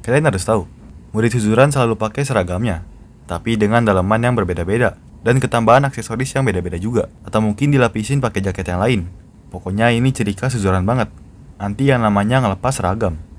Kalian harus tahu, murid Suzuran selalu pakai seragamnya, tapi dengan dalaman yang berbeda-beda dan ketambahan aksesoris yang beda-beda juga atau mungkin dilapisin pakai jaket yang lain. Pokoknya ini ciri khas banget. Anti yang namanya ngelepas seragam.